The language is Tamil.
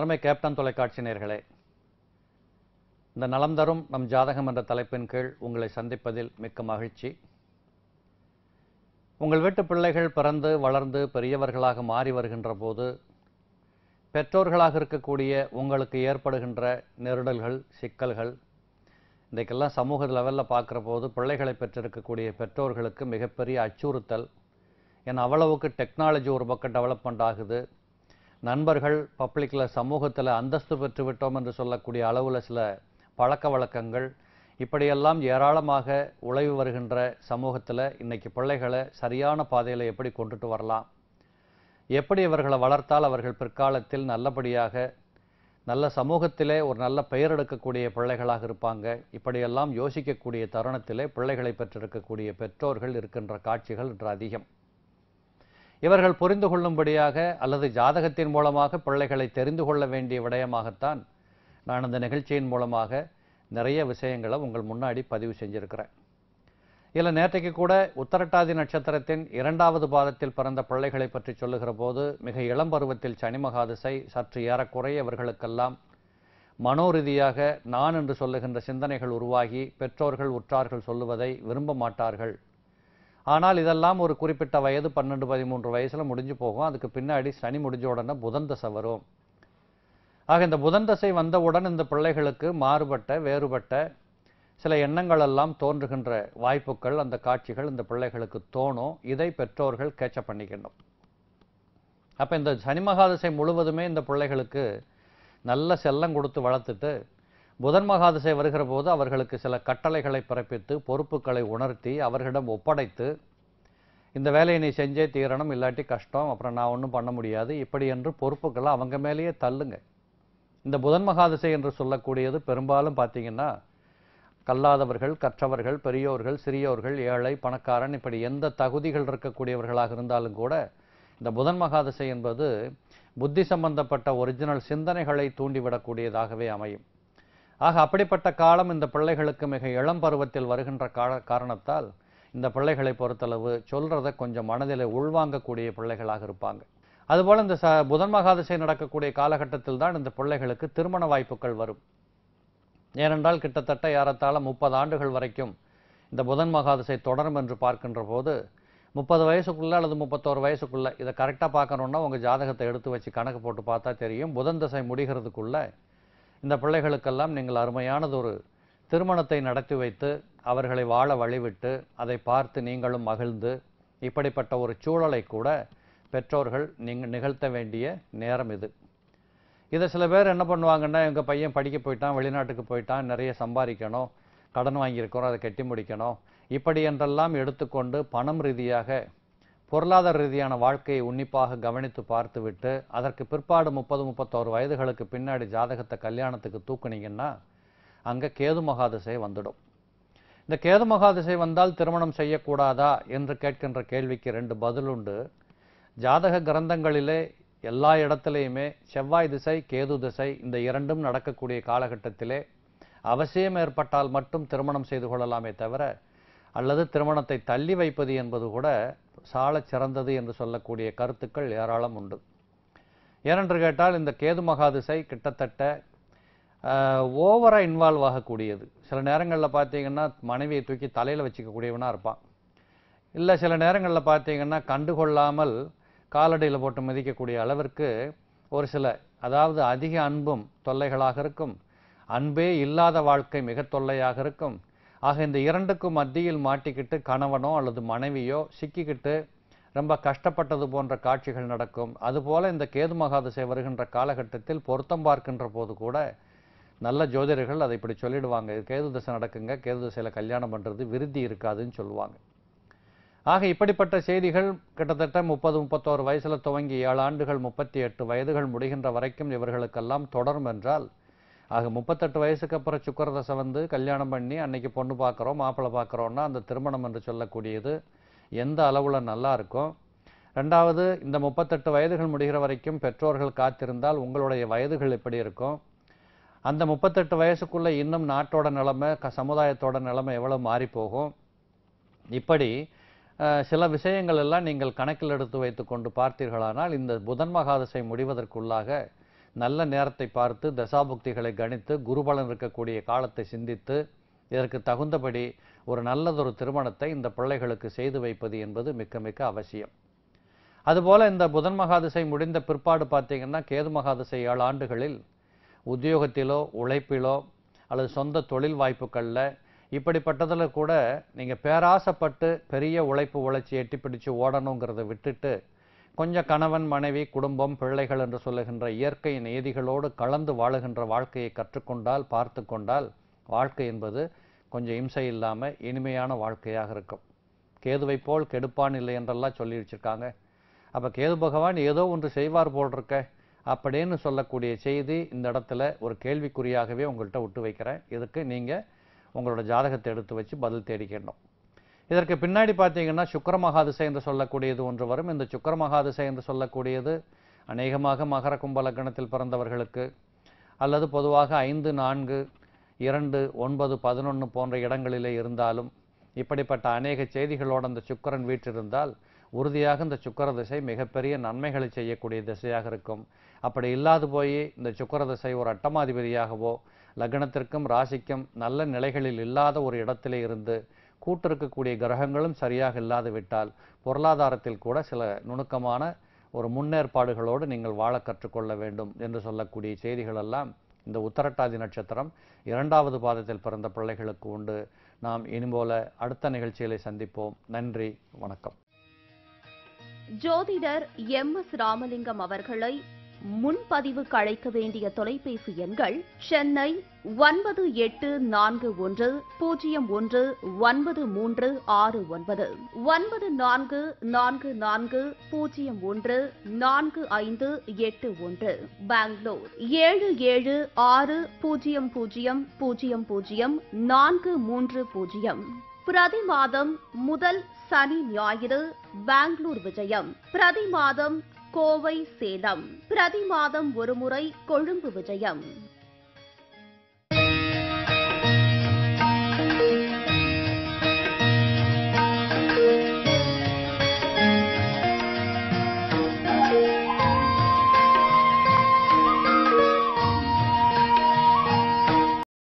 அனைவருக்கும் கேப்டன் தொலைக்காட்சி நேர்களே இந்த நலம் தரும் நம் ஜாதகம் என்ற தலைப்பின் கீழ் உங்களை சந்திப்பதில் மிக்க மகிழ்ச்சி உங்கள் வீட்டு பிள்ளைகள் பிறந்து வளர்ந்து பெரியவர்களாக மாறி வருகின்ற போது பெற்றோர்களாக இருக்கக்கூடிய உங்களுக்கு ஏற்படுகின்ற நெருடல்கள் சிக்கல்கள் இன்றைக்கெல்லாம் சமூக லெவலில் பார்க்குற போது பிள்ளைகளை பெற்றிருக்கக்கூடிய பெற்றோர்களுக்கு மிகப்பெரிய அச்சுறுத்தல் ஏன்னா அவ்வளவுக்கு டெக்னாலஜி ஒரு பக்கம் டெவலப்மெண்ட் ஆகுது நண்பர்கள் பப்ளிக்கில் சமூகத்தில் அந்தஸ்து பெற்று விட்டோம் என்று சொல்லக்கூடிய அளவில் சில பழக்க வழக்கங்கள் இப்படியெல்லாம் ஏராளமாக உழைவு வருகின்ற சமூகத்தில் இன்னைக்கு பிள்ளைகளை சரியான பாதையில் எப்படி கொண்டுட்டு வரலாம் எப்படி இவர்களை வளர்த்தால் அவர்கள் பிற்காலத்தில் நல்லபடியாக நல்ல சமூகத்திலே ஒரு நல்ல பெயர் எடுக்கக்கூடிய பிள்ளைகளாக இருப்பாங்க இப்படியெல்லாம் யோசிக்கக்கூடிய தருணத்திலே பிள்ளைகளை பெற்றிருக்கக்கூடிய பெற்றோர்கள் இருக்கின்ற காட்சிகள் இன்று அதிகம் இவர்கள் புரிந்து கொள்ளும்படியாக அல்லது ஜாதகத்தின் மூலமாக பிள்ளைகளை தெரிந்து கொள்ள வேண்டிய விடயமாகத்தான் நான் இந்த நிகழ்ச்சியின் மூலமாக நிறைய விஷயங்களை உங்கள் முன்னாடி பதிவு செஞ்சுருக்கிறேன் இதில் நேற்றைக்கு கூட உத்தரட்டாதி நட்சத்திரத்தின் இரண்டாவது பாதத்தில் பிறந்த பிள்ளைகளை பற்றி சொல்லுகிற போது மிக இளம் பருவத்தில் சனி மகாதிசை சற்று ஏறக்குறைய இவர்களுக்கெல்லாம் மனோரீதியாக நான் என்று சொல்லுகின்ற சிந்தனைகள் உருவாகி பெற்றோர்கள் உற்றார்கள் சொல்லுவதை விரும்ப மாட்டார்கள் ஆனால் இதெல்லாம் ஒரு குறிப்பிட்ட வயது பன்னெண்டு பதிமூன்று வயசில் முடிஞ்சு போகும் அதுக்கு பின்னாடி சனி முடிஞ்ச உடனே புதன் தசை வரும் ஆக இந்த புதன் தசை வந்தவுடன் இந்த பிள்ளைகளுக்கு மாறுபட்ட வேறுபட்ட சில எண்ணங்கள் எல்லாம் தோன்றுகின்ற வாய்ப்புகள் அந்த காட்சிகள் இந்த பிள்ளைகளுக்கு தோணும் இதை பெற்றோர்கள் கேட்சப் பண்ணிக்கணும் அப்போ இந்த சனிமகாதசை முழுவதுமே இந்த பிள்ளைகளுக்கு நல்ல செல்லம் கொடுத்து வளர்த்துட்டு புதன் மகாதிசை வருகிற போது அவர்களுக்கு சில கட்டளைகளை பிறப்பித்து பொறுப்புகளை உணர்த்தி அவர்களிடம் ஒப்படைத்து இந்த வேலையை நீ செஞ்சே தீரணும் இல்லாட்டி கஷ்டம் அப்புறம் நான் ஒன்றும் பண்ண முடியாது இப்படி என்று பொறுப்புகளை அவங்க மேலேயே தள்ளுங்க இந்த புதன் மகாதிசை என்று சொல்லக்கூடியது பெரும்பாலும் பார்த்தீங்கன்னா கல்லாதவர்கள் கற்றவர்கள் பெரியோர்கள் சிறியோர்கள் ஏழை பணக்காரன் இப்படி எந்த தகுதிகள் இருக்கக்கூடியவர்களாக இருந்தாலும் கூட இந்த புதன் மகாதிசை என்பது புத்தி சம்பந்தப்பட்ட ஒரிஜினல் சிந்தனைகளை தூண்டிவிடக்கூடியதாகவே அமையும் ஆக அப்படிப்பட்ட காலம் இந்த பிள்ளைகளுக்கு மிக இளம் பருவத்தில் வருகின்ற கால காரணத்தால் இந்த பிள்ளைகளை பொறுத்தளவு சொல்கிறத கொஞ்சம் மனதில் உள்வாங்கக்கூடிய பிள்ளைகளாக இருப்பாங்க அதுபோல் இந்த ச புதன் மகாதிசை நடக்கக்கூடிய காலகட்டத்தில் தான் இந்த பிள்ளைகளுக்கு திருமண வாய்ப்புகள் வரும் ஏனென்றால் கிட்டத்தட்ட ஏறத்தாழ முப்பது ஆண்டுகள் வரைக்கும் இந்த புதன் மகாதிசை தொடரும் என்று பார்க்கின்ற போது முப்பது வயசுக்குள்ளே அல்லது முப்பத்தோரு வயசுக்குள்ளே இதை கரெக்டாக பார்க்கணுன்னா உங்கள் ஜாதகத்தை எடுத்து வச்சு கணக்கு போட்டு பார்த்தா தெரியும் புதன் திசை முடிகிறதுக்குள்ளே இந்த பிள்ளைகளுக்கெல்லாம் நீங்கள் அருமையானதொரு திருமணத்தை நடத்தி வைத்து அவர்களை வாழ வழிவிட்டு அதை பார்த்து நீங்களும் மகிழ்ந்து இப்படிப்பட்ட ஒரு சூழலை கூட பெற்றோர்கள் நீங்கள் நிகழ்த்த வேண்டிய நேரம் இது இதை சில பேர் என்ன பண்ணுவாங்கன்னா எங்கள் பையன் படிக்க போயிட்டான் வெளிநாட்டுக்கு போயிட்டான் நிறைய சம்பாதிக்கணும் கடன் வாங்கியிருக்கிறோம் அதை கட்டி முடிக்கணும் இப்படி என்றெல்லாம் எடுத்துக்கொண்டு பணம் ரீதியாக பொருளாதார ரீதியான வாழ்க்கையை உன்னிப்பாக கவனித்து பார்த்துவிட்டு அதற்கு பிற்பாடு முப்பது முப்பத்தோரு வயதுகளுக்கு பின்னாடி ஜாதகத்தை கல்யாணத்துக்கு தூக்குனீங்கன்னா அங்கே கேது மகாதிசை வந்துடும் இந்த கேது மகாதிசை வந்தால் திருமணம் செய்யக்கூடாதா என்று கேட்கின்ற கேள்விக்கு ரெண்டு பதிலுண்டு ஜாதக கிரந்தங்களிலே எல்லா இடத்துலையுமே செவ்வாய் திசை கேது திசை இந்த இரண்டும் நடக்கக்கூடிய காலகட்டத்திலே அவசியம் ஏற்பட்டால் மட்டும் திருமணம் செய்து கொள்ளலாமே தவிர அல்லது திருமணத்தை தள்ளி வைப்பது என்பது கூட சாலச் சிறந்தது என்று சொல்லக்கூடிய கருத்துக்கள் ஏராளம் உண்டு ஏனென்று கேட்டால் இந்த கேது மகாதிசை கிட்டத்தட்ட ஓவராக இன்வால்வ் ஆகக்கூடியது சில நேரங்களில் பார்த்தீங்கன்னா மனைவியை தூக்கி தலையில் வச்சுக்கக்கூடியவனாக இருப்பான் இல்லை சில நேரங்களில் பார்த்தீங்கன்னா கண்டுகொள்ளாமல் காலடியில் போட்டு மிதிக்கக்கூடிய அளவிற்கு ஒரு சில அதாவது அதிக அன்பும் தொல்லைகளாக இருக்கும் அன்பே இல்லாத வாழ்க்கை மிக தொல்லையாக இருக்கும் ஆக இந்த இரண்டுக்கும் மத்தியில் மாட்டிக்கிட்டு கணவனோ அல்லது மனைவியோ சிக்கிக்கிட்டு ரொம்ப கஷ்டப்பட்டது போன்ற காட்சிகள் நடக்கும் அதுபோல் இந்த கேது மகாதசை வருகின்ற காலகட்டத்தில் பொருத்தம் பார்க்கின்ற போது கூட நல்ல ஜோதிடர்கள் அதை இப்படி சொல்லிடுவாங்க கேது தசை நடக்குங்க கேது தசையில் கல்யாணம் பண்ணுறது விருத்தி இருக்காதுன்னு சொல்லுவாங்க ஆக இப்படிப்பட்ட செய்திகள் கிட்டத்தட்ட முப்பது முப்பத்தோரு வயசில் துவங்கி ஏழு ஆண்டுகள் முப்பத்தி எட்டு வயதுகள் முடிகின்ற வரைக்கும் இவர்களுக்கெல்லாம் தொடரும் என்றால் ஆக முப்பத்தெட்டு வயசுக்கு அப்புறம் சுக்கரதசை வந்து கல்யாணம் பண்ணி அன்னைக்கு பொண்ணு பார்க்குறோம் மாப்பிள்ளை பார்க்குறோன்னா அந்த திருமணம் என்று சொல்லக்கூடியது எந்த அளவில் நல்லா இருக்கும் ரெண்டாவது இந்த முப்பத்தெட்டு வயதுகள் முடிகிற வரைக்கும் பெற்றோர்கள் காத்திருந்தால் உங்களுடைய வயதுகள் எப்படி இருக்கும் அந்த முப்பத்தெட்டு வயசுக்குள்ளே இன்னும் நாட்டோட நிலைமை க சமுதாயத்தோட நிலைமை எவ்வளோ மாறிப்போகும் இப்படி சில விஷயங்கள் எல்லாம் நீங்கள் கணக்கில் எடுத்து வைத்து கொண்டு பார்த்தீர்களானால் இந்த புதன் மகாதசை முடிவதற்குள்ளாக நல்ல நேரத்தை பார்த்து தசாபுக்திகளை கணித்து குருபலன் இருக்கக்கூடிய காலத்தை சிந்தித்து இதற்கு தகுந்தபடி ஒரு நல்லதொரு திருமணத்தை இந்த பிள்ளைகளுக்கு செய்து வைப்பது என்பது மிக்க மிக்க அவசியம் அதுபோல் இந்த புதன் மகாதிசை முடிந்த பிற்பாடு பார்த்தீங்கன்னா கேது மகாதிசை ஏழு ஆண்டுகளில் உத்தியோகத்திலோ உழைப்பிலோ அல்லது சொந்த தொழில் வாய்ப்புகளில் இப்படிப்பட்டதில் கூட நீங்கள் பேராசப்பட்டு பெரிய உழைப்பு உழைச்சி எட்டி ஓடணுங்கிறத விட்டுட்டு கொஞ்சம் கணவன் மனைவி குடும்பம் பிள்ளைகள் என்று சொல்லுகின்ற இயற்கை நேதிகளோடு கலந்து வாழுகின்ற வாழ்க்கையை கற்றுக்கொண்டால் பார்த்து கொண்டால் வாழ்க்கை என்பது கொஞ்சம் இம்சை இல்லாமல் இனிமையான வாழ்க்கையாக இருக்கும் கேதுவை போல் கெடுப்பான் இல்லை என்றெல்லாம் சொல்லி வச்சுருக்காங்க அப்போ கேது பகவான் ஏதோ ஒன்று செய்வார் போல் இருக்க அப்படின்னு சொல்லக்கூடிய செய்தி இந்த இடத்துல ஒரு கேள்விக்குறியாகவே உங்கள்கிட்ட விட்டு வைக்கிறேன் இதுக்கு நீங்கள் உங்களோட ஜாதகத்தை எடுத்து வச்சு பதில் தேடிக்கணும் இதற்கு பின்னாடி பார்த்தீங்கன்னா சுக்கர மகாதிசை என்று சொல்லக்கூடியது ஒன்று வரும் இந்த சுக்கர மகாதிசை என்று சொல்லக்கூடியது அநேகமாக மகர கும்ப லக்னத்தில் பிறந்தவர்களுக்கு அல்லது பொதுவாக ஐந்து நான்கு இரண்டு ஒன்பது பதினொன்று போன்ற இடங்களிலே இருந்தாலும் இப்படிப்பட்ட அநேக செய்திகளோடு அந்த சுக்கரன் வீற்றிருந்தால் உறுதியாக இந்த சுக்கர திசை மிகப்பெரிய நன்மைகளை செய்யக்கூடிய திசையாக இருக்கும் அப்படி இல்லாது போய் இந்த சுக்கர திசை ஒரு அட்டமாதிபதியாகவோ லக்னத்திற்கும் ராசிக்கும் நல்ல நிலைகளில் இல்லாத ஒரு இடத்திலே இருந்து கூட்டு இருக்கக்கூடிய கிரகங்களும் சரியாக இல்லாது விட்டால் பொருளாதாரத்தில் கூட சில நுணுக்கமான ஒரு முன்னேற்பாடுகளோடு நீங்கள் வாழ கற்றுக்கொள்ள வேண்டும் என்று சொல்லக்கூடிய செய்திகளெல்லாம் இந்த உத்தரட்டாதி நட்சத்திரம் இரண்டாவது பாதத்தில் பிறந்த பிள்ளைகளுக்கு உண்டு நாம் இனிபோல அடுத்த நிகழ்ச்சிகளை சந்திப்போம் நன்றி வணக்கம் ஜோதிடர் எம் எஸ் ராமலிங்கம் அவர்களை முன்பதிவுக்கு அழைக்க வேண்டிய தொலைபேசி எண்கள் சென்னை ஒன்பது எட்டு நான்கு ஒன்று பூஜ்ஜியம் ஒன்று ஒன்பது மூன்று ஆறு ஒன்பது ஒன்பது நான்கு நான்கு நான்கு பூஜ்ஜியம் ஒன்று நான்கு ஐந்து எட்டு ஒன்று பெங்களூர் ஏழு ஏழு ஆறு பூஜ்ஜியம் பூஜ்ஜியம் பூஜ்ஜியம் பூஜ்ஜியம் நான்கு மூன்று பூஜ்ஜியம் பிரதி மாதம் முதல் சனி ஞாயிறு பெங்களூர் விஜயம் பிரதி மாதம் கோவை சேலம் பிரதி மாதம் ஒருமுறை கொழும்பு விஜயம்